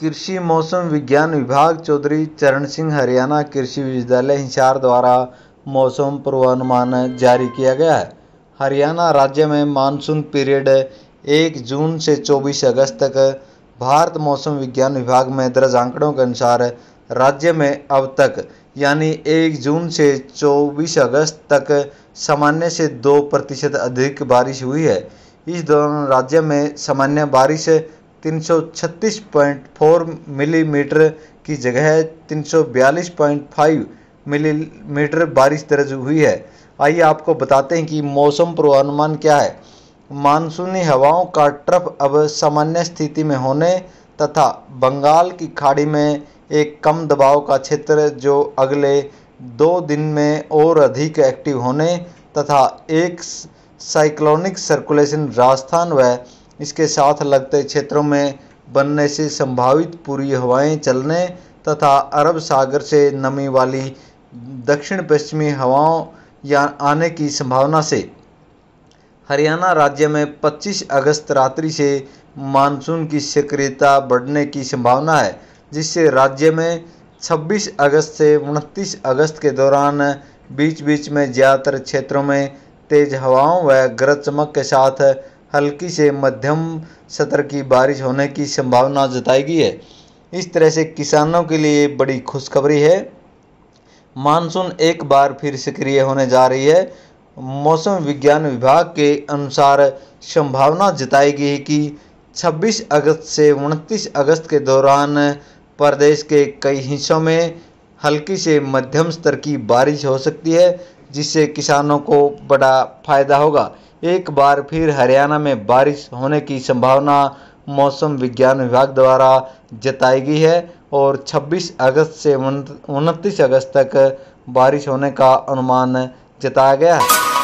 कृषि मौसम विज्ञान विभाग चौधरी चरण सिंह हरियाणा कृषि विश्वविद्यालय हिसार द्वारा मौसम पूर्वानुमान जारी किया गया है हरियाणा राज्य में मानसून पीरियड एक जून से 24 अगस्त तक भारत मौसम विज्ञान विभाग में दर्ज आंकड़ों के अनुसार राज्य में अब तक यानी 1 जून से 24 अगस्त तक सामान्य से 2 प्रतिशत अधिक बारिश हुई है इस दौरान राज्य में सामान्य बारिश 336.4 मिलीमीटर की जगह 342.5 मिलीमीटर बारिश दर्ज हुई है आइए आपको बताते हैं कि मौसम पूर्वानुमान क्या है मानसूनी हवाओं का ट्रफ अब सामान्य स्थिति में होने तथा बंगाल की खाड़ी में एक कम दबाव का क्षेत्र जो अगले दो दिन में और अधिक एक्टिव होने तथा एक साइक्लोनिक सर्कुलेशन राजस्थान व इसके साथ लगते क्षेत्रों में बनने से संभावित पूरी हवाएं चलने तथा अरब सागर से नमी वाली दक्षिण पश्चिमी हवाओं या आने की संभावना से हरियाणा राज्य में 25 अगस्त रात्रि से मानसून की सक्रियता बढ़ने की संभावना है जिससे राज्य में 26 अगस्त से 29 अगस्त के दौरान बीच बीच में ज़्यादातर क्षेत्रों में तेज़ हवाओं व गरज चमक के साथ हल्की से मध्यम सतर की बारिश होने की संभावना जताई गई है इस तरह से किसानों के लिए बड़ी खुशखबरी है मानसून एक बार फिर सक्रिय होने जा रही है मौसम विज्ञान विभाग के अनुसार संभावना जताई गई है कि 26 अगस्त से 29 अगस्त के दौरान प्रदेश के कई हिस्सों में हल्की से मध्यम स्तर की बारिश हो सकती है जिससे किसानों को बड़ा फायदा होगा एक बार फिर हरियाणा में बारिश होने की संभावना मौसम विज्ञान विभाग द्वारा जताई गई है और 26 अगस्त से उनतीस अगस्त तक बारिश होने का अनुमान जताया गया है